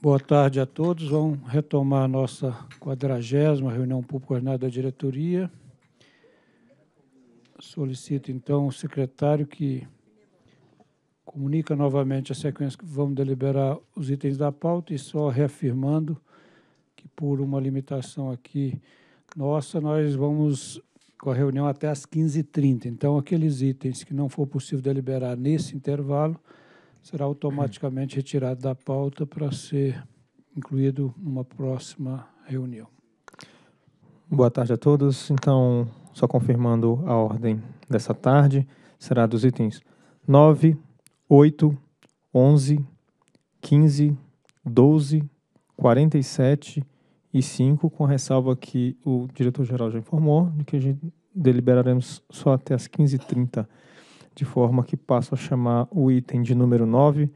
Boa tarde a todos. Vamos retomar a nossa quadragésima reunião pública ordinária da diretoria. Solicito, então, o secretário que comunica novamente a sequência que vamos deliberar os itens da pauta e só reafirmando que, por uma limitação aqui nossa, nós vamos com a reunião até às 15h30. Então, aqueles itens que não for possível deliberar nesse intervalo, será automaticamente retirado da pauta para ser incluído numa próxima reunião. Boa tarde a todos. Então, só confirmando a ordem dessa tarde, será dos itens 9, 8, 11, 15, 12, 47 e 5, com ressalva que o diretor-geral já informou de que a gente deliberaremos só até as 15h30 de forma que passo a chamar o item de número 9,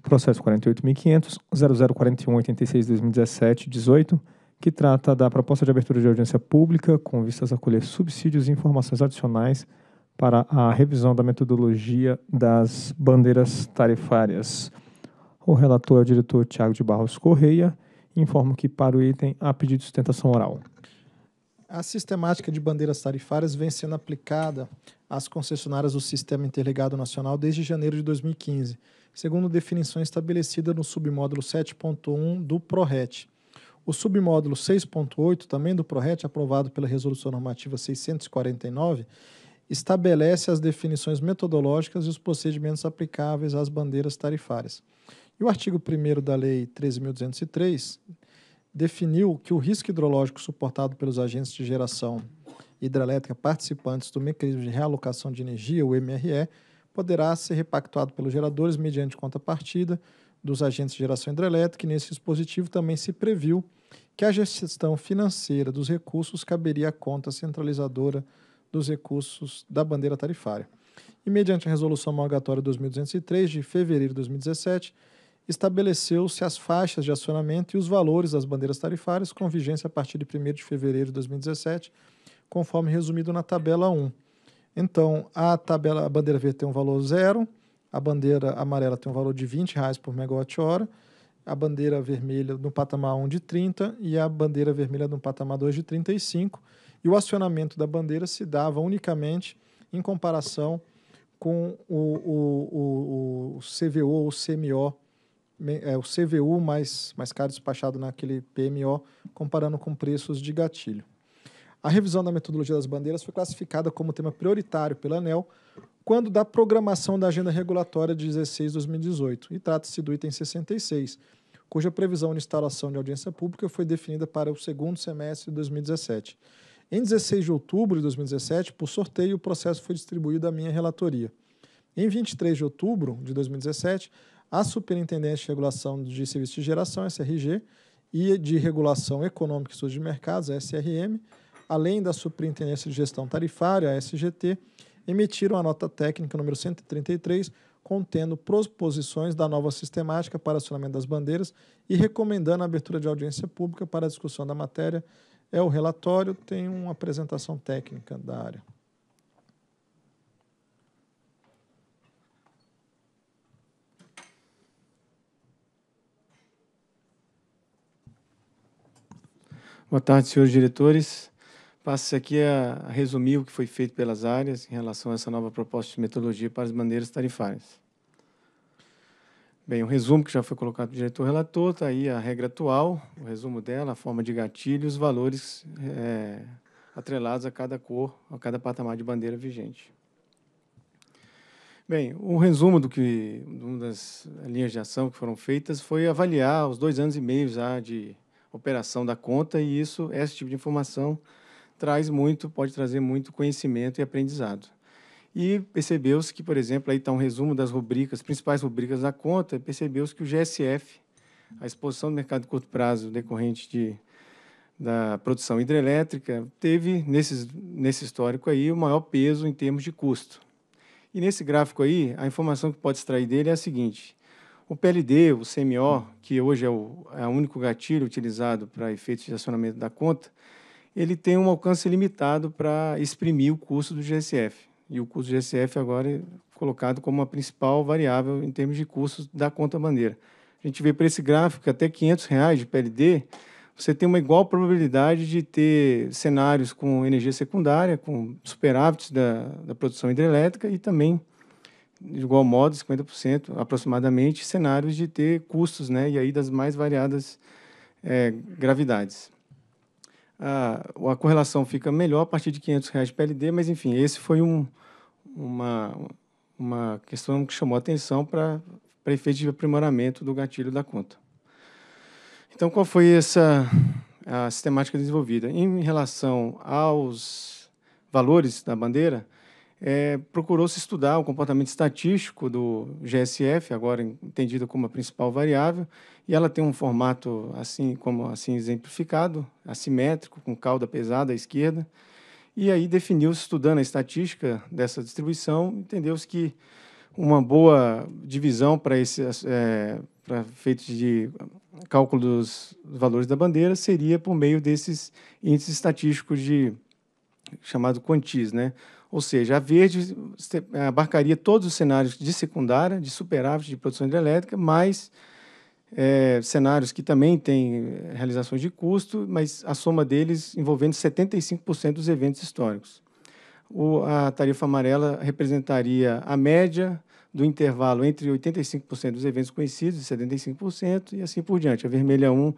processo 48.500, 004186-2017-18, que trata da proposta de abertura de audiência pública com vistas a colher subsídios e informações adicionais para a revisão da metodologia das bandeiras tarifárias. O relator é o diretor Tiago de Barros Correia. Informo que para o item há pedido de sustentação oral. A sistemática de bandeiras tarifárias vem sendo aplicada às concessionárias do Sistema Interligado Nacional desde janeiro de 2015, segundo definição estabelecida no submódulo 7.1 do PRORET. O submódulo 6.8, também do PRORET, aprovado pela Resolução Normativa 649, estabelece as definições metodológicas e os procedimentos aplicáveis às bandeiras tarifárias. E o artigo 1 da Lei 13.203 definiu que o risco hidrológico suportado pelos agentes de geração hidrelétrica participantes do mecanismo de realocação de energia, o MRE, poderá ser repactuado pelos geradores mediante contrapartida dos agentes de geração hidrelétrica, e nesse dispositivo também se previu que a gestão financeira dos recursos caberia à conta centralizadora dos recursos da bandeira tarifária. E mediante a resolução homologatória 2203 de fevereiro de 2017, estabeleceu-se as faixas de acionamento e os valores das bandeiras tarifárias com vigência a partir de 1 de fevereiro de 2017, conforme resumido na tabela 1. Então, a tabela a bandeira verde tem um valor zero, a bandeira amarela tem um valor de R$ reais por megawatt-hora, a bandeira vermelha no patamar 1 de 30 e a bandeira vermelha no patamar 2 de 35. E o acionamento da bandeira se dava unicamente em comparação com o, o, o, o CVO ou CMO é, o CVU mais, mais caro despachado naquele PMO, comparando com preços de gatilho. A revisão da metodologia das bandeiras foi classificada como tema prioritário pela ANEL quando da programação da agenda regulatória de 16 2018, e trata-se do item 66, cuja previsão de instalação de audiência pública foi definida para o segundo semestre de 2017. Em 16 de outubro de 2017, por sorteio, o processo foi distribuído à minha relatoria. Em 23 de outubro de 2017, a Superintendência de Regulação de Serviços de Geração, SRG, e de Regulação Econômica e Estudos de Mercados, SRM, além da Superintendência de Gestão Tarifária, SGT, emitiram a nota técnica número 133, contendo proposições da nova sistemática para acionamento das bandeiras e recomendando a abertura de audiência pública para a discussão da matéria. É o relatório, tem uma apresentação técnica da área. Boa tarde, senhores diretores. Passo aqui a resumir o que foi feito pelas áreas em relação a essa nova proposta de metodologia para as bandeiras tarifárias. Bem, o um resumo que já foi colocado pelo diretor relator, está aí a regra atual, o resumo dela, a forma de gatilho e os valores é, atrelados a cada cor, a cada patamar de bandeira vigente. Bem, um resumo do que uma das linhas de ação que foram feitas foi avaliar os dois anos e meio já de operação da conta e isso, esse tipo de informação traz muito, pode trazer muito conhecimento e aprendizado. E percebeu-se que, por exemplo, aí está um resumo das rubricas, principais rubricas da conta, percebeu-se que o GSF, a exposição do mercado de curto prazo decorrente de, da produção hidrelétrica, teve, nesses, nesse histórico aí, o maior peso em termos de custo. E nesse gráfico aí, a informação que pode extrair dele é a seguinte, o PLD, o CMO, que hoje é o, é o único gatilho utilizado para efeitos de acionamento da conta, ele tem um alcance limitado para exprimir o custo do GSF. E o custo do GSF agora é colocado como a principal variável em termos de custos da conta bandeira. A gente vê para esse gráfico que até R$ 500 reais de PLD, você tem uma igual probabilidade de ter cenários com energia secundária, com superávites da, da produção hidrelétrica e também de igual modo, 50% aproximadamente, cenários de ter custos, né? E aí das mais variadas é, gravidades. A, a, correlação fica melhor a partir de 500 reais de PLD, mas enfim, esse foi um, uma, uma questão que chamou atenção para efeito de aprimoramento do gatilho da conta. Então, qual foi essa a sistemática desenvolvida? Em relação aos valores da bandeira, é, procurou-se estudar o comportamento estatístico do GSF, agora entendido como a principal variável, e ela tem um formato assim como assim exemplificado, assimétrico, com cauda pesada à esquerda, e aí definiu-se, estudando a estatística dessa distribuição, entendeu-se que uma boa divisão para esse é, para feitos de cálculo dos valores da bandeira seria por meio desses índices estatísticos de chamado quantis, né? Ou seja, a verde é, abarcaria todos os cenários de secundária, de superávit de produção hidrelétrica, mais é, cenários que também têm é, realizações de custo, mas a soma deles envolvendo 75% dos eventos históricos. O, a tarifa amarela representaria a média do intervalo entre 85% dos eventos conhecidos e 75% e assim por diante. A vermelha 1,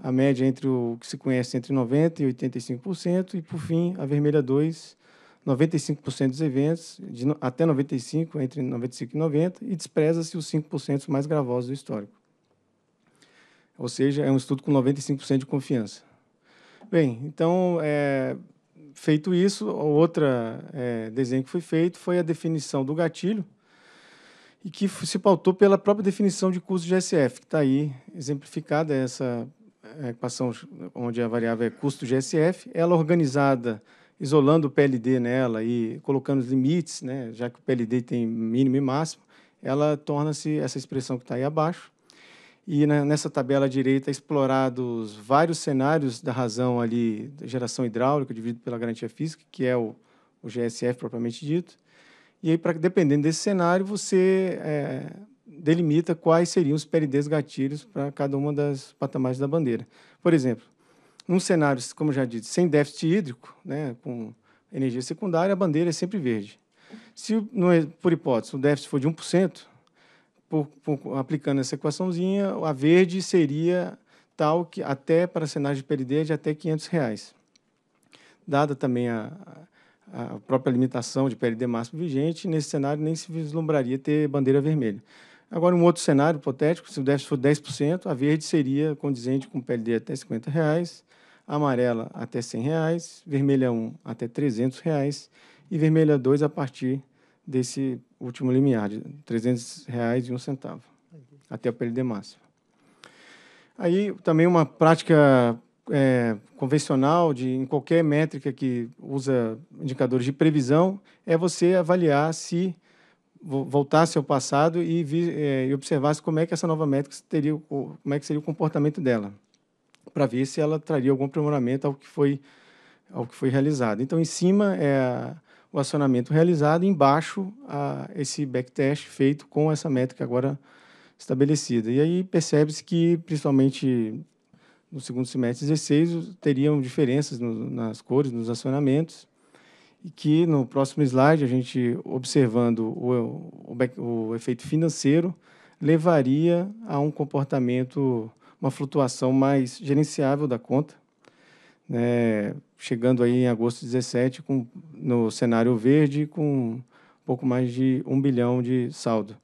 a média entre o que se conhece entre 90% e 85%, e, por fim, a vermelha 2, 95% dos eventos, de, até 95%, entre 95% e 90%, e despreza-se os 5% mais gravosos do histórico. Ou seja, é um estudo com 95% de confiança. Bem, então, é, feito isso, outro é, desenho que foi feito foi a definição do gatilho, e que se pautou pela própria definição de custo de GSF, que está aí exemplificada essa é, equação onde a variável é custo GSF, ela é organizada isolando o PLD nela e colocando os limites, né, já que o PLD tem mínimo e máximo, ela torna-se essa expressão que está aí abaixo. E na, nessa tabela à direita, explorados vários cenários da razão ali, da geração hidráulica, dividido pela garantia física, que é o, o GSF propriamente dito. E aí, pra, dependendo desse cenário, você é, delimita quais seriam os PLDs gatilhos para cada uma das patamares da bandeira. Por exemplo, num cenário, como já disse, sem déficit hídrico, né, com energia secundária, a bandeira é sempre verde. Se, por hipótese, o déficit for de 1%, por, por, aplicando essa equaçãozinha, a verde seria tal que até para cenário de PLD de até R$ 500. Reais. Dada também a, a própria limitação de PLD máximo vigente, nesse cenário nem se vislumbraria ter bandeira vermelha. Agora, um outro cenário hipotético, se o déficit for 10%, a verde seria condizente com PLD até 50 reais, amarela até 100 reais, vermelha 1 até 300 reais e vermelha 2 a partir desse último limiar de 300 reais e um centavo, até o PLD máximo. Aí também uma prática é, convencional de em qualquer métrica que usa indicadores de previsão é você avaliar se voltasse ao passado e, vi, é, e, observasse como é que essa nova métrica teria, como é que seria o comportamento dela, para ver se ela traria algum aprimoramento ao que foi ao que foi realizado. Então, em cima é o acionamento realizado, embaixo a, esse backtest feito com essa métrica agora estabelecida. E aí percebe-se que, principalmente no segundo semestre 16, teriam diferenças no, nas cores, nos acionamentos, e que no próximo slide, a gente observando o, o, o efeito financeiro, levaria a um comportamento, uma flutuação mais gerenciável da conta, né? chegando aí em agosto de 17 com, no cenário verde com um pouco mais de um bilhão de saldo.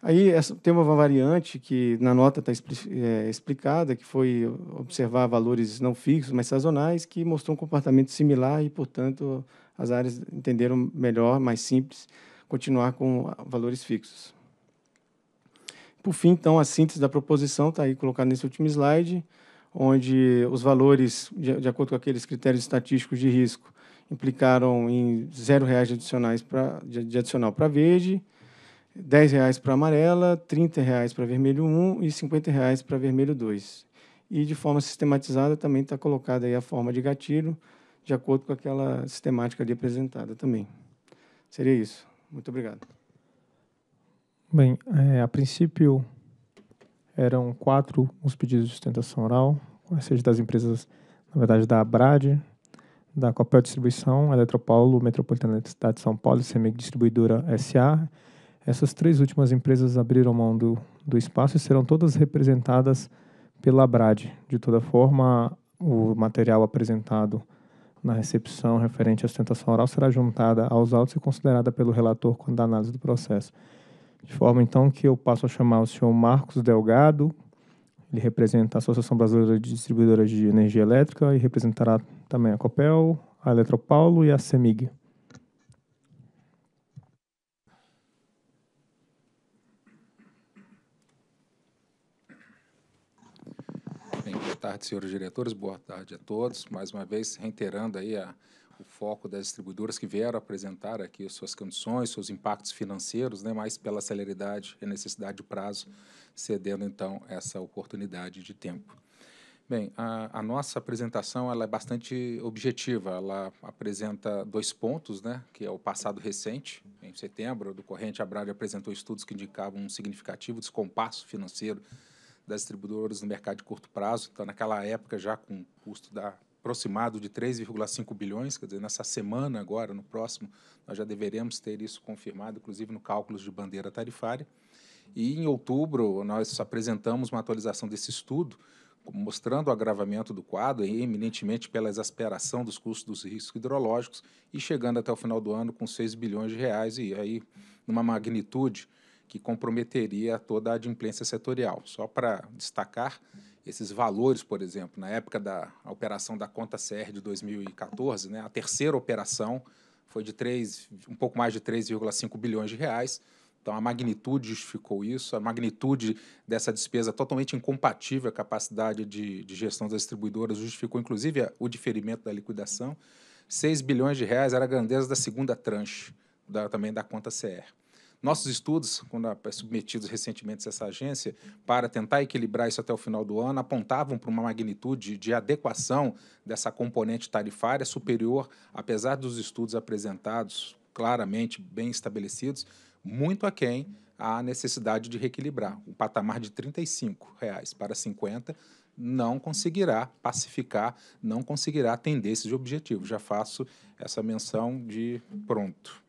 Aí essa, tem uma variante que na nota está é, explicada, que foi observar valores não fixos, mas sazonais, que mostrou um comportamento similar e, portanto, as áreas entenderam melhor, mais simples, continuar com valores fixos. Por fim, então, a síntese da proposição está aí colocada nesse último slide, onde os valores, de, de acordo com aqueles critérios estatísticos de risco, implicaram em zero reais adicionais pra, de, de adicional para verde, R$ reais para amarela, R$ reais para vermelho 1 e R$ reais para vermelho 2. E de forma sistematizada também está colocada aí a forma de gatilho, de acordo com aquela sistemática ali apresentada também. Seria isso. Muito obrigado. Bem, é, a princípio eram quatro os pedidos de sustentação oral, seja, das empresas, na verdade, da Abrad, da Copel Distribuição, Eletropaulo, Metropolitana da Cidade de São Paulo e CEMIG Distribuidora S.A. Essas três últimas empresas abriram mão do, do espaço e serão todas representadas pela Abrad. De toda forma, o material apresentado na recepção referente à sustentação oral será juntada aos autos e considerada pelo relator quando da análise do processo. De forma, então, que eu passo a chamar o senhor Marcos Delgado, ele representa a Associação Brasileira de Distribuidoras de Energia Elétrica e representará também a COPEL, a Eletropaulo e a CEMIG. tarde, senhores diretores, boa tarde a todos. Mais uma vez, reiterando aí a, o foco das distribuidoras que vieram apresentar aqui suas condições, seus impactos financeiros, né, mas pela celeridade e necessidade de prazo, cedendo, então, essa oportunidade de tempo. Bem, a, a, nossa apresentação ela é bastante objetiva. Ela apresenta dois pontos, né, que é o passado recente. Em setembro, do corrente, a Brad apresentou estudos que indicavam um significativo descompasso financeiro das distribuidoras no mercado de curto prazo, está naquela época já com um custo da, aproximado de 3,5 bilhões, quer dizer, nessa semana agora, no próximo, nós já deveremos ter isso confirmado, inclusive no cálculos de bandeira tarifária. E em outubro nós apresentamos uma atualização desse estudo, mostrando o agravamento do quadro, eminentemente pela exasperação dos custos dos riscos hidrológicos, e chegando até o final do ano com 6 bilhões de reais, e aí numa magnitude que comprometeria toda a adimplência setorial. Só para destacar esses valores, por exemplo, na época da operação da conta CR de 2014, né, a terceira operação foi de 3, um pouco mais de 3,5 bilhões de reais. Então, a magnitude justificou isso, a magnitude dessa despesa totalmente incompatível à capacidade de, de gestão das distribuidoras justificou, inclusive, o diferimento da liquidação. 6 bilhões de reais era a grandeza da segunda tranche, da, também da conta CR. Nossos estudos, quando é submetidos recentemente a essa agência, para tentar equilibrar isso até o final do ano, apontavam para uma magnitude de adequação dessa componente tarifária superior, apesar dos estudos apresentados claramente bem estabelecidos, muito aquém a necessidade de reequilibrar. O patamar de R$ 35 para R$ 50,00 não conseguirá pacificar, não conseguirá atender esses objetivos. Já faço essa menção de pronto.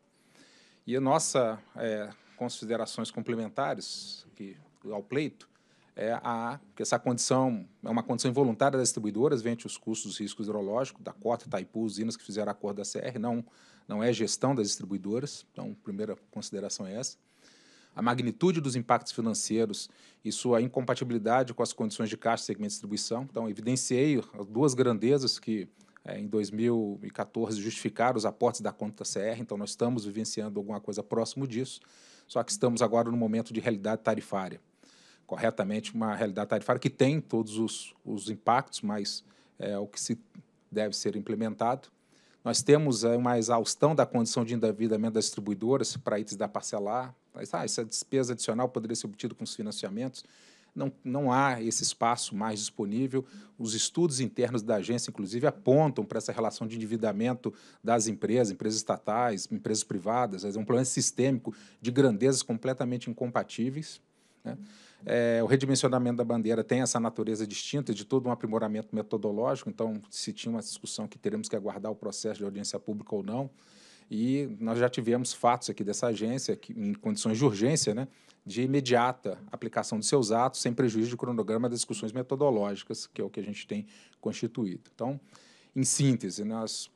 E a nossa é, considerações complementares que, ao pleito é a que essa condição é uma condição involuntária das distribuidoras, vende os custos, os riscos hidrológicos da Cota, Itaipu, usinas que fizeram acordo da CR, não não é gestão das distribuidoras. Então, primeira consideração é essa. A magnitude dos impactos financeiros e sua incompatibilidade com as condições de caixa segmento de distribuição. Então, evidenciei as duas grandezas que é, em 2014 justificar os aportes da conta CR, então nós estamos vivenciando alguma coisa próximo disso, só que estamos agora no momento de realidade tarifária. Corretamente, uma realidade tarifária que tem todos os, os impactos, mas é o que se deve ser implementado. Nós temos é, uma exaustão da condição de endividamento das distribuidoras para itens da parcelar. Ah, essa despesa adicional poderia ser obtida com os financiamentos não, não há esse espaço mais disponível. Os estudos internos da agência, inclusive, apontam para essa relação de endividamento das empresas, empresas estatais, empresas privadas. É um problema sistêmico de grandezas completamente incompatíveis. Né? É, o redimensionamento da bandeira tem essa natureza distinta de todo um aprimoramento metodológico, então, se tinha uma discussão que teremos que aguardar o processo de audiência pública ou não, e nós já tivemos fatos aqui dessa agência, que, em condições de urgência, né, de imediata aplicação de seus atos, sem prejuízo do cronograma das discussões metodológicas, que é o que a gente tem constituído. Então, em síntese, nós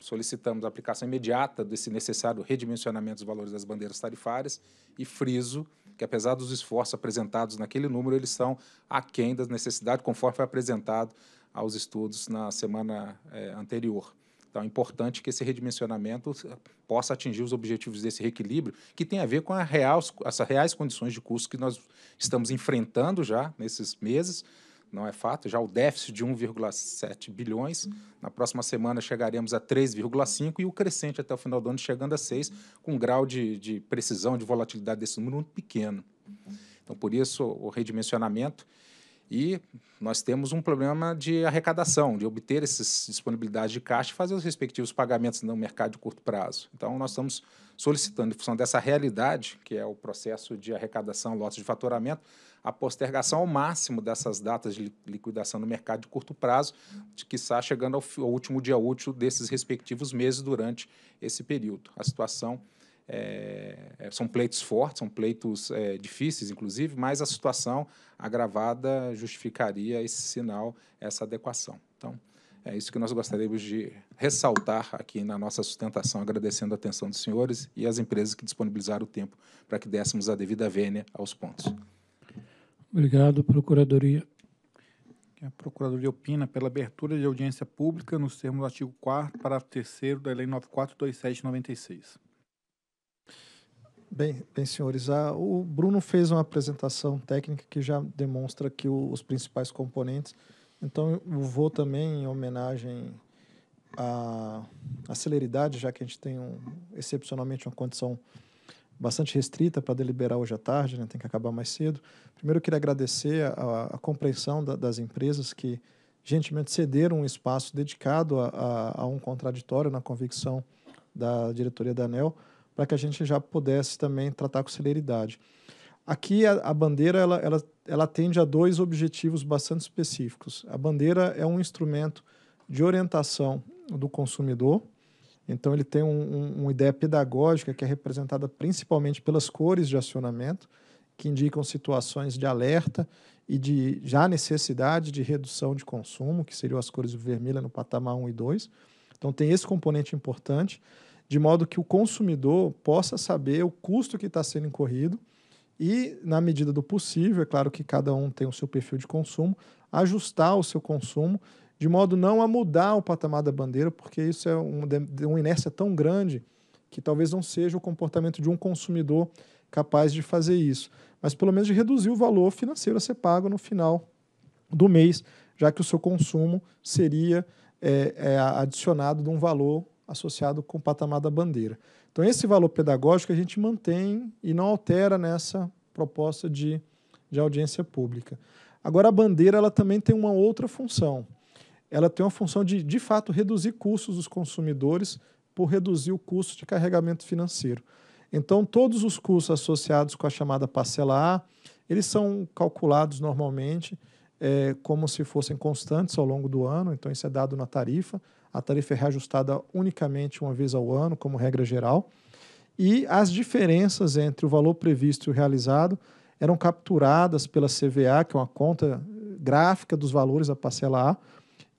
solicitamos a aplicação imediata desse necessário redimensionamento dos valores das bandeiras tarifárias e friso que, apesar dos esforços apresentados naquele número, eles são aquém das necessidades, conforme foi apresentado aos estudos na semana eh, anterior. Então, é importante que esse redimensionamento eh, possa atingir os objetivos desse reequilíbrio, que tem a ver com a real, as reais condições de custo que nós estamos enfrentando já nesses meses. Não é fato, já o déficit de 1,7 bilhões. Na próxima semana chegaremos a 3,5 e o crescente até o final do ano chegando a 6, com um grau de, de precisão, de volatilidade desse número muito pequeno. Então, por isso, o redimensionamento e nós temos um problema de arrecadação, de obter essas disponibilidades de caixa e fazer os respectivos pagamentos no mercado de curto prazo. Então, nós estamos solicitando, em função dessa realidade, que é o processo de arrecadação, lotes de faturamento, a postergação ao máximo dessas datas de liquidação no mercado de curto prazo, de que está chegando ao, ao último dia útil desses respectivos meses durante esse período. A situação é, é, são pleitos fortes, são pleitos é, difíceis, inclusive, mas a situação agravada justificaria esse sinal, essa adequação. Então, é isso que nós gostaríamos de ressaltar aqui na nossa sustentação, agradecendo a atenção dos senhores e as empresas que disponibilizaram o tempo para que dessemos a devida vênia aos pontos. Obrigado, Procuradoria. A Procuradoria opina pela abertura de audiência pública nos termos do artigo 4 parágrafo 3 da Lei 942796. Bem, bem senhores, a, ah, o Bruno fez uma apresentação técnica que já demonstra que o, os principais componentes. Então, eu vou também em homenagem à, à celeridade, já que a gente tem um, excepcionalmente uma condição bastante restrita para deliberar hoje à tarde, né? tem que acabar mais cedo. Primeiro, eu queria agradecer a, a compreensão da, das empresas que gentilmente cederam um espaço dedicado a, a, a, um contraditório na convicção da diretoria da ANEL para que a gente já pudesse também tratar com celeridade. Aqui a, a bandeira ela, ela, ela atende a dois objetivos bastante específicos. A bandeira é um instrumento de orientação do consumidor, então ele tem um, um, uma ideia pedagógica que é representada principalmente pelas cores de acionamento, que indicam situações de alerta e de já necessidade de redução de consumo, que seriam as cores vermelha no patamar 1 e 2. Então tem esse componente importante de modo que o consumidor possa saber o custo que está sendo incorrido e, na medida do possível, é claro que cada um tem o seu perfil de consumo, ajustar o seu consumo de modo não a mudar o patamar da bandeira, porque isso é uma, uma inércia tão grande que talvez não seja o comportamento de um consumidor capaz de fazer isso, mas pelo menos de reduzir o valor financeiro a ser pago no final do mês, já que o seu consumo seria é, é, adicionado de um valor associado com o patamar da bandeira. Então, esse valor pedagógico a gente mantém e não altera nessa proposta de, de audiência pública. Agora, a bandeira ela também tem uma outra função. Ela tem uma função de, de fato, reduzir custos dos consumidores por reduzir o custo de carregamento financeiro. Então, todos os custos associados com a chamada parcela A, eles são calculados normalmente é, como se fossem constantes ao longo do ano, então isso é dado na tarifa, a tarifa é reajustada unicamente uma vez ao ano, como regra geral. E as diferenças entre o valor previsto e o realizado eram capturadas pela CVA, que é uma conta eh, gráfica dos valores da parcela A,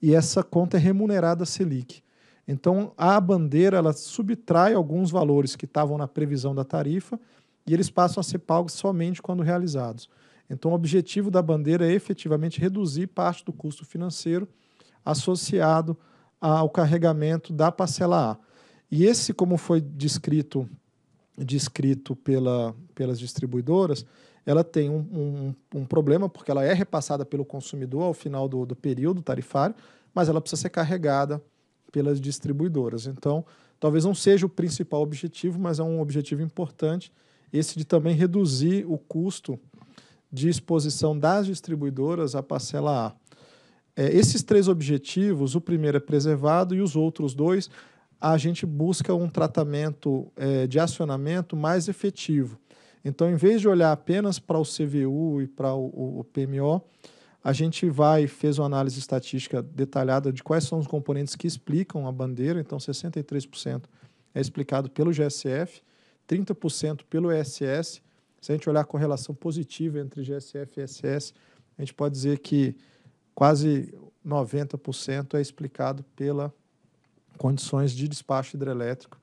e essa conta é remunerada a Selic. Então, a bandeira ela subtrai alguns valores que estavam na previsão da tarifa e eles passam a ser pagos somente quando realizados. Então, o objetivo da bandeira é efetivamente reduzir parte do custo financeiro associado ao carregamento da parcela A. E esse, como foi descrito, descrito pela, pelas distribuidoras, ela tem um, um, um, problema, porque ela é repassada pelo consumidor ao final do, do período tarifário, mas ela precisa ser carregada pelas distribuidoras. Então, talvez não seja o principal objetivo, mas é um objetivo importante, esse de também reduzir o custo de exposição das distribuidoras à parcela A. É, esses três objetivos, o primeiro é preservado e os outros dois, a gente busca um tratamento é, de acionamento mais efetivo. Então, em vez de olhar apenas para o CVU e para o, o, PMO, a gente vai fez uma análise estatística detalhada de quais são os componentes que explicam a bandeira. Então, 63% é explicado pelo GSF, 30% pelo ESS. Se a gente olhar a correlação positiva entre GSF e ESS, a gente pode dizer que quase 90% é explicado pela condições de despacho hidrelétrico.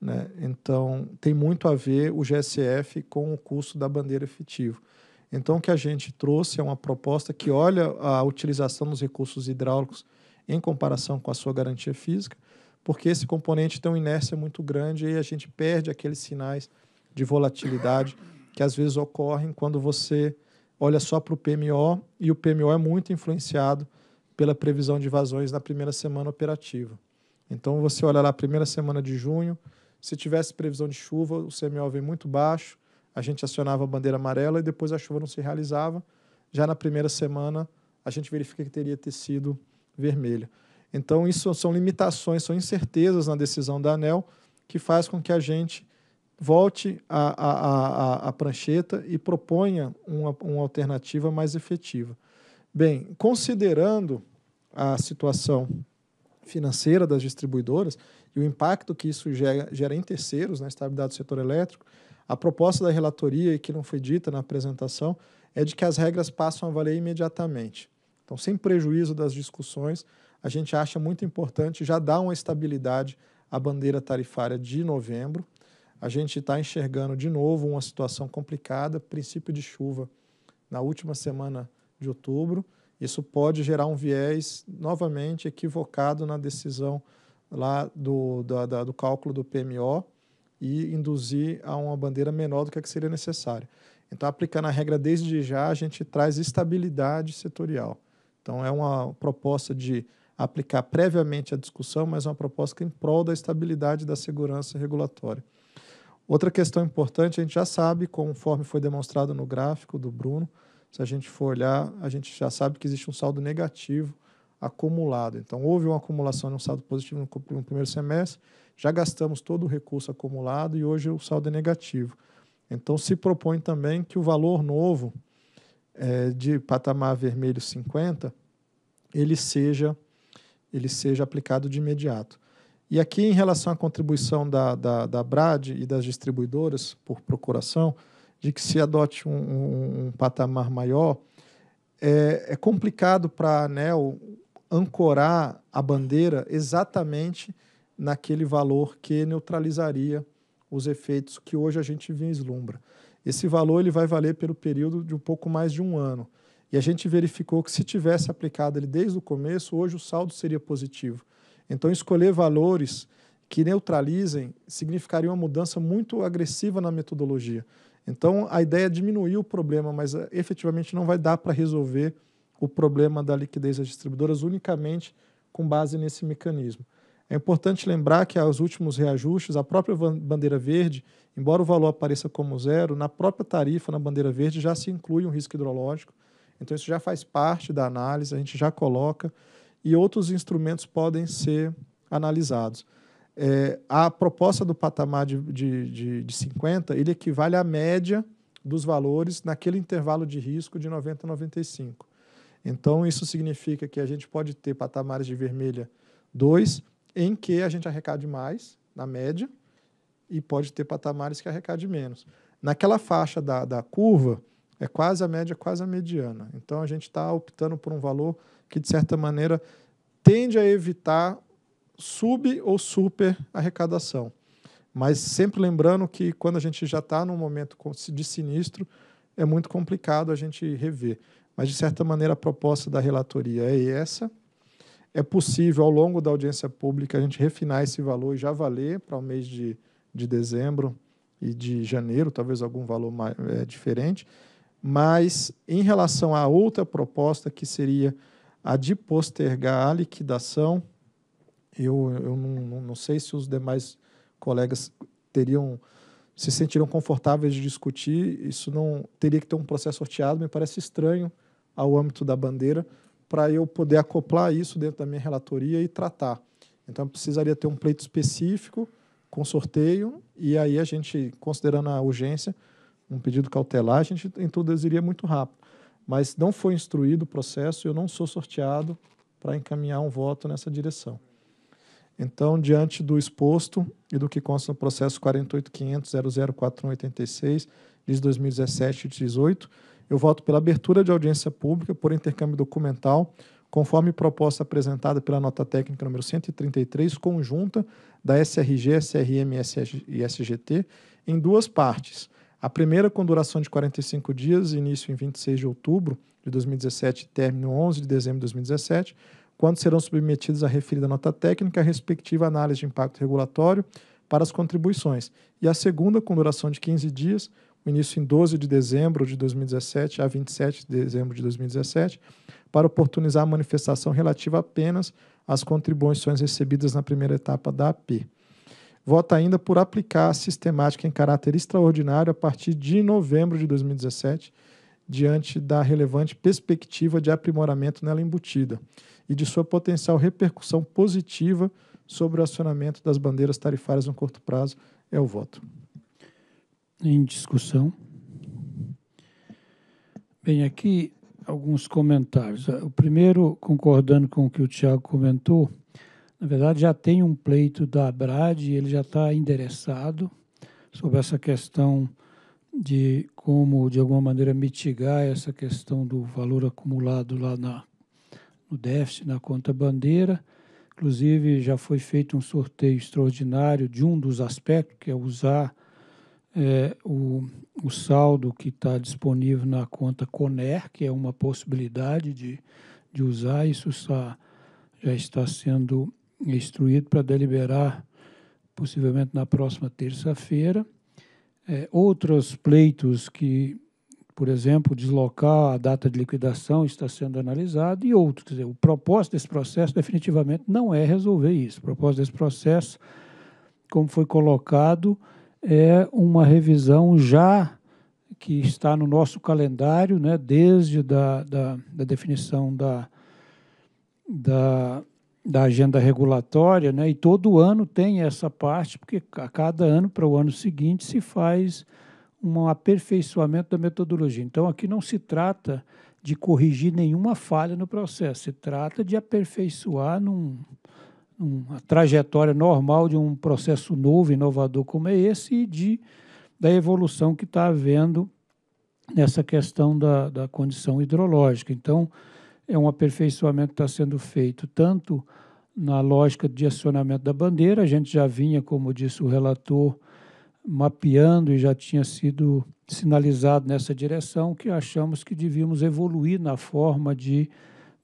Né? Então, tem muito a ver o GSF com o custo da bandeira efetivo. Então, o que a gente trouxe é uma proposta que olha a utilização dos recursos hidráulicos em comparação com a sua garantia física, porque esse componente tem uma inércia muito grande e a gente perde aqueles sinais de volatilidade que às vezes ocorrem quando você olha só para o PMO e o PMO é muito influenciado pela previsão de vazões na primeira semana operativa. Então você olha lá a primeira semana de junho, se tivesse previsão de chuva, o CMO vem muito baixo, a gente acionava a bandeira amarela e depois a chuva não se realizava. Já na primeira semana, a gente verifica que teria ter sido vermelha. Então isso são limitações, são incertezas na decisão da ANEL que faz com que a gente volte à, prancheta e proponha uma, uma alternativa mais efetiva. Bem, considerando a situação financeira das distribuidoras e o impacto que isso gera, gera em terceiros na estabilidade do setor elétrico, a proposta da relatoria, e que não foi dita na apresentação, é de que as regras passam a valer imediatamente. Então, sem prejuízo das discussões, a gente acha muito importante já dar uma estabilidade à bandeira tarifária de novembro, a gente está enxergando de novo uma situação complicada, princípio de chuva na última semana de outubro. Isso pode gerar um viés novamente equivocado na decisão lá do, da, da, do cálculo do PMO e induzir a uma bandeira menor do que, que seria necessário. Então, aplicando a regra desde já, a gente traz estabilidade setorial. Então, é uma proposta de aplicar previamente a discussão, mas uma proposta em prol da estabilidade da segurança regulatória. Outra questão importante, a gente já sabe, conforme foi demonstrado no gráfico do Bruno, se a gente for olhar, a gente já sabe que existe um saldo negativo acumulado. Então, houve uma acumulação de um saldo positivo no primeiro semestre, já gastamos todo o recurso acumulado e hoje o saldo é negativo. Então, se propõe também que o valor novo é, de patamar vermelho 50, ele seja, ele seja aplicado de imediato. E aqui, em relação à contribuição da, da, da BRAD e das distribuidoras por procuração, de que se adote um, um, um patamar maior, é, é complicado para a né, ANEL ancorar a bandeira exatamente naquele valor que neutralizaria os efeitos que hoje a gente vislumbra. Esse valor ele vai valer pelo período de um pouco mais de um ano. E a gente verificou que se tivesse aplicado ele desde o começo, hoje o saldo seria positivo. Então, escolher valores que neutralizem significaria uma mudança muito agressiva na metodologia. Então, a ideia é diminuir o problema, mas eh, efetivamente não vai dar para resolver o problema da liquidez das distribuidoras unicamente com base nesse mecanismo. É importante lembrar que aos últimos reajustes, a própria bandeira verde, embora o valor apareça como zero, na própria tarifa na bandeira verde já se inclui um risco hidrológico. Então, isso já faz parte da análise, a gente já coloca e outros instrumentos podem ser analisados. É, a proposta do patamar de, de, de, de 50 ele equivale à média dos valores naquele intervalo de risco de 90 a 95. Então, isso significa que a gente pode ter patamares de vermelha 2, em que a gente arrecade mais, na média, e pode ter patamares que arrecade menos. Naquela faixa da, da curva, é quase a média, quase a mediana. Então, a gente está optando por um valor que, de certa maneira, tende a evitar sub ou super arrecadação. Mas sempre lembrando que quando a gente já está num momento de sinistro, é muito complicado a gente rever. Mas, de certa maneira, a proposta da relatoria é essa. É possível, ao longo da audiência pública, a gente refinar esse valor e já valer para o mês de, de dezembro e de janeiro, talvez algum valor mais, é, diferente. Mas, em relação à outra proposta, que seria a de postergar a liquidação, eu, eu não, não sei se os demais colegas teriam se sentiram confortáveis de discutir, isso não teria que ter um processo sorteado, me parece estranho ao âmbito da bandeira, para eu poder acoplar isso dentro da minha relatoria e tratar. Então, eu precisaria ter um pleito específico, com sorteio, e aí a gente, considerando a urgência, um pedido cautelar, a gente introduziria muito rápido. Mas não foi instruído o processo, eu não sou sorteado para encaminhar um voto nessa direção. Então, diante do exposto e do que consta no processo 48.500.004186, de 2017 e 18, eu voto pela abertura de audiência pública por intercâmbio documental, conforme proposta apresentada pela nota técnica número 133, conjunta da SRG, SRM e SGT, em duas partes. A primeira, com duração de 45 dias, início em 26 de outubro de 2017 e término 11 de dezembro de 2017, quando serão submetidos à referida nota técnica a respectiva análise de impacto regulatório para as contribuições. E a segunda, com duração de 15 dias, início em 12 de dezembro de 2017 a 27 de dezembro de 2017, para oportunizar a manifestação relativa apenas às contribuições recebidas na primeira etapa da AP vota ainda por aplicar a sistemática em caráter extraordinário a partir de novembro de 2017, diante da relevante perspectiva de aprimoramento nela embutida e de sua potencial repercussão positiva sobre o acionamento das bandeiras tarifárias no curto prazo, é o voto. Em discussão. Bem, aqui alguns comentários. O primeiro, concordando com o que o Tiago comentou, na verdade, já tem um pleito da ABRAD, ele já está endereçado sobre essa questão de como, de alguma maneira, mitigar essa questão do valor acumulado lá na, no déficit, na conta bandeira. Inclusive, já foi feito um sorteio extraordinário de um dos aspectos, que é usar é, o, o saldo que está disponível na conta Coner, que é uma possibilidade de, de usar. Isso está, já está sendo instruído para deliberar, possivelmente na próxima terça-feira, é, outros pleitos que, por exemplo, deslocar a data de liquidação está sendo analisado e outros. Quer dizer, o propósito desse processo definitivamente não é resolver isso. O propósito desse processo, como foi colocado, é uma revisão já que está no nosso calendário, né, desde da, da, da definição da, da da agenda regulatória, né? E todo ano tem essa parte, porque a cada ano para o ano seguinte se faz um aperfeiçoamento da metodologia. Então aqui não se trata de corrigir nenhuma falha no processo, se trata de aperfeiçoar num, uma trajetória normal de um processo novo, inovador como é esse e de, da evolução que está havendo nessa questão da, da condição hidrológica. Então, é um aperfeiçoamento que está sendo feito tanto na lógica de acionamento da bandeira, a gente já vinha, como disse o relator, mapeando e já tinha sido sinalizado nessa direção, que achamos que devíamos evoluir na forma de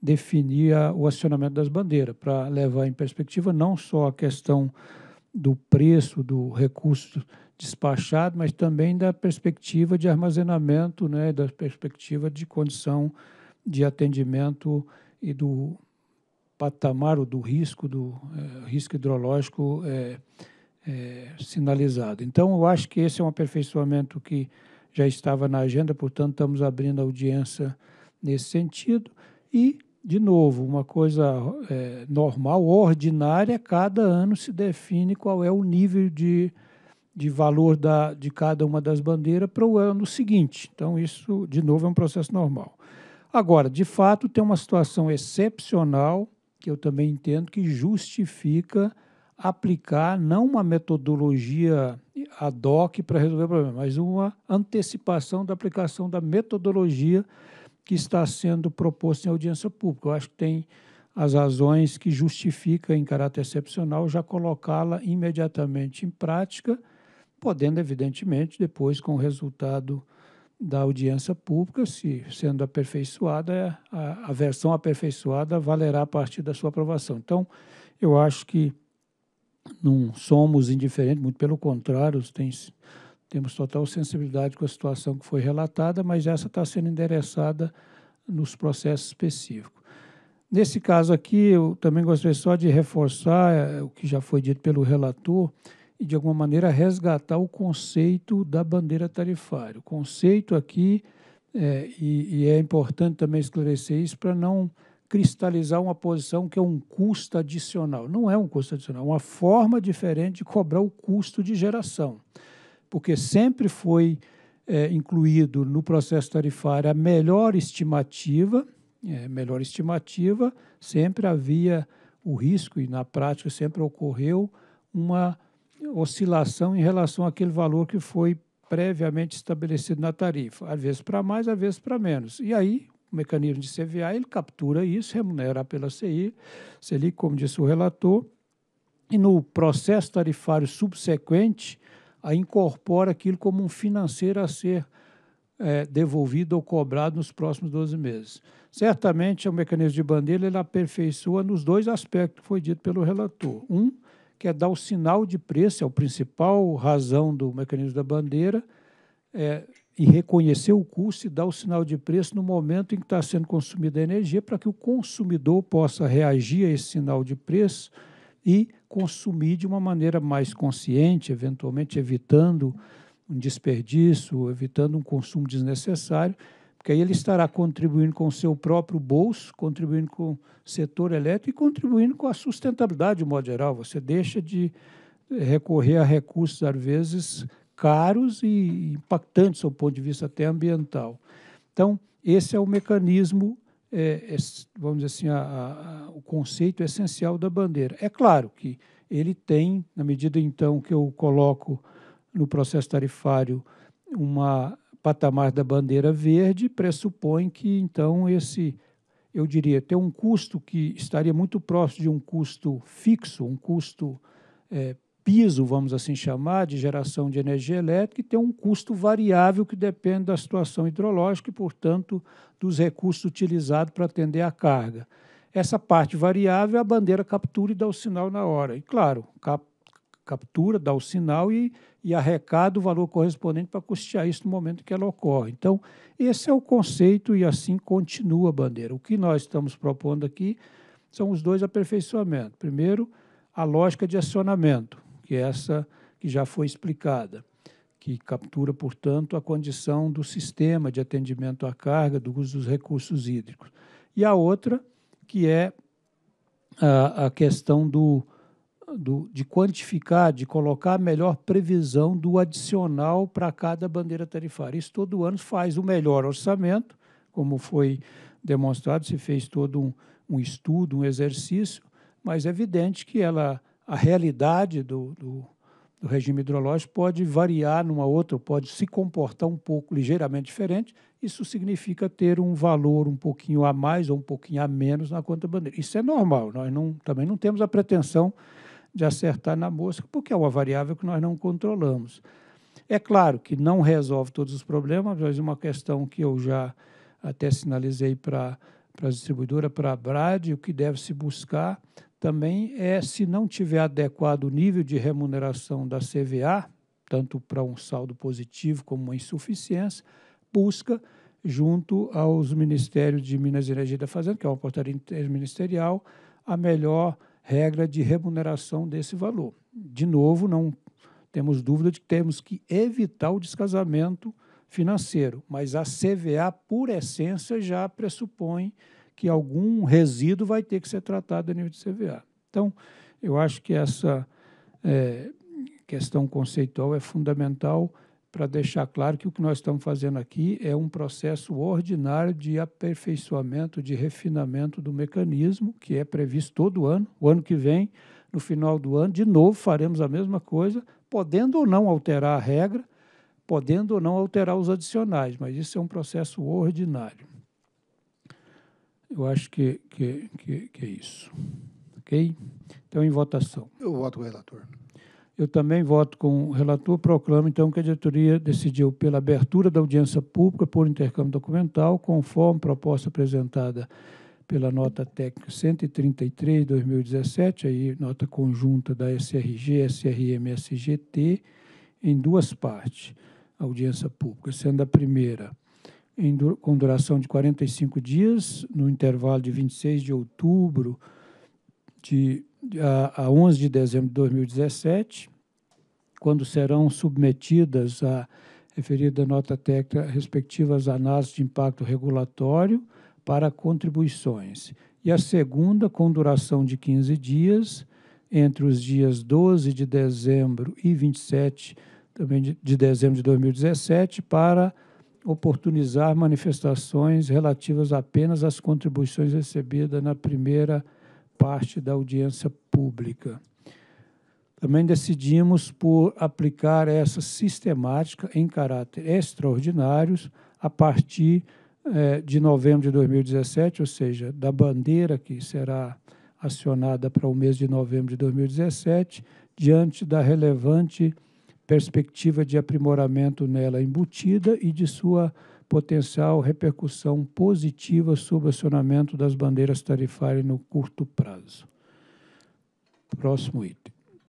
definir a, o acionamento das bandeiras, para levar em perspectiva não só a questão do preço do recurso despachado, mas também da perspectiva de armazenamento, né, da perspectiva de condição de atendimento e do patamar ou do risco do eh, risco hidrológico eh, eh, sinalizado. Então, eu acho que esse é um aperfeiçoamento que já estava na agenda, portanto, estamos abrindo audiência nesse sentido. E, de novo, uma coisa normal, ordinária, cada ano se define qual é o nível de, de valor da, de cada uma das bandeiras para o ano seguinte. Então, isso, de novo, é um processo normal. Agora, de fato, tem uma situação excepcional que eu também entendo que justifica aplicar não uma metodologia ad hoc para resolver o problema, mas uma antecipação da aplicação da metodologia que está sendo proposta em audiência pública. Eu acho que tem as razões que justifica, em caráter excepcional, já colocá-la imediatamente em prática, podendo, evidentemente, depois, com o resultado da audiência pública, se sendo aperfeiçoada, é, a, a versão aperfeiçoada valerá a partir da sua aprovação. Então, eu acho que não somos indiferentes, muito pelo contrário, tem, temos total sensibilidade com a situação que foi relatada, mas essa está sendo endereçada nos processos específicos. Nesse caso aqui, eu também gostaria só de reforçar é, o que já foi dito pelo relator, e, de alguma maneira, resgatar o conceito da bandeira tarifária. O conceito aqui, é, e, e é importante também esclarecer isso para não cristalizar uma posição que é um custo adicional. Não é um custo adicional, é uma forma diferente de cobrar o custo de geração, porque sempre foi é, incluído no processo tarifário a melhor estimativa, é, melhor estimativa, sempre havia o risco, e na prática sempre ocorreu, uma oscilação em relação àquele valor que foi previamente estabelecido na tarifa, às vezes para mais, às vezes para menos. E aí, o mecanismo de CVA, ele captura isso, remunera pela CI, Selic, como disse o relator, e no processo tarifário subsequente, a incorpora aquilo como um financeiro a ser é, devolvido ou cobrado nos próximos 12 meses. Certamente, o mecanismo de bandeira ele aperfeiçoa nos dois aspectos que foi dito pelo relator. Um, que é dar o sinal de preço, é a principal razão do mecanismo da bandeira, é, e reconhecer o custo e dar o sinal de preço no momento em que está sendo consumida a energia, para que o consumidor possa reagir a esse sinal de preço e consumir de uma maneira mais consciente, eventualmente evitando um desperdício, evitando um consumo desnecessário porque aí ele estará contribuindo com o seu próprio bolso, contribuindo com o setor elétrico e contribuindo com a sustentabilidade de modo geral. Você deixa de recorrer a recursos, às vezes, caros e impactantes do ponto de vista até ambiental. Então, esse é o mecanismo, é, é, vamos dizer assim, a, a, a, o conceito essencial da bandeira. É claro que ele tem, na medida então que eu coloco no processo tarifário uma patamar da bandeira verde pressupõe que, então, esse, eu diria, ter um custo que estaria muito próximo de um custo fixo, um custo é, piso, vamos assim chamar, de geração de energia elétrica, e ter um custo variável que depende da situação hidrológica e, portanto, dos recursos utilizados para atender a carga. Essa parte variável a bandeira captura e dá o sinal na hora. E, claro, cap captura, dá o sinal e, e arrecada o valor correspondente para custear isso no momento que ela ocorre. Então, esse é o conceito e assim continua a bandeira. O que nós estamos propondo aqui são os dois aperfeiçoamentos. Primeiro, a lógica de acionamento, que é essa que já foi explicada, que captura, portanto, a condição do sistema de atendimento à carga, do uso dos recursos hídricos. E a outra, que é a, a questão do do, de quantificar, de colocar a melhor previsão do adicional para cada bandeira tarifária. Isso todo ano faz o melhor orçamento, como foi demonstrado, se fez todo um, um estudo, um exercício, mas é evidente que ela, a realidade do, do, do regime hidrológico pode variar numa outra, pode se comportar um pouco ligeiramente diferente. Isso significa ter um valor um pouquinho a mais ou um pouquinho a menos na conta bandeira. Isso é normal, nós não, também não temos a pretensão de acertar na mosca, porque é uma variável que nós não controlamos. É claro que não resolve todos os problemas, mas uma questão que eu já até sinalizei para para a distribuidora, para a Brad, o que deve se buscar também é, se não tiver adequado o nível de remuneração da CVA, tanto para um saldo positivo como uma insuficiência, busca junto aos Ministérios de Minas e Energia da Fazenda, que é uma portaria interministerial a melhor regra de remuneração desse valor. De novo, não temos dúvida de que temos que evitar o descasamento financeiro, mas a CVA, por essência, já pressupõe que algum resíduo vai ter que ser tratado a nível de CVA. Então, eu acho que essa é, questão conceitual é fundamental para deixar claro que o que nós estamos fazendo aqui é um processo ordinário de aperfeiçoamento, de refinamento do mecanismo, que é previsto todo ano. O ano que vem, no final do ano, de novo faremos a mesma coisa, podendo ou não alterar a regra, podendo ou não alterar os adicionais, mas isso é um processo ordinário. Eu acho que, que, que, que é isso. Ok? Então, em votação. Eu voto o relator. Eu também voto com o relator, proclamo então que a diretoria decidiu pela abertura da audiência pública por intercâmbio documental, conforme proposta apresentada pela nota técnica 133 2017, aí nota conjunta da SRG, SRM, SGT, em duas partes, audiência pública, sendo a primeira em, com duração de 45 dias, no intervalo de 26 de outubro de a, a 11 de dezembro de 2017, quando serão submetidas à referida nota técnica respectivas análises de impacto regulatório para contribuições. E a segunda, com duração de 15 dias, entre os dias 12 de dezembro e 27 também de, de dezembro de 2017, para oportunizar manifestações relativas apenas às contribuições recebidas na primeira parte da audiência pública. Também decidimos por aplicar essa sistemática em caráter extraordinário a partir eh, de novembro de 2017, ou seja, da bandeira que será acionada para o mês de novembro de 2017, diante da relevante perspectiva de aprimoramento nela embutida e de sua potencial repercussão positiva sobre o acionamento das bandeiras tarifárias no curto prazo. Próximo item.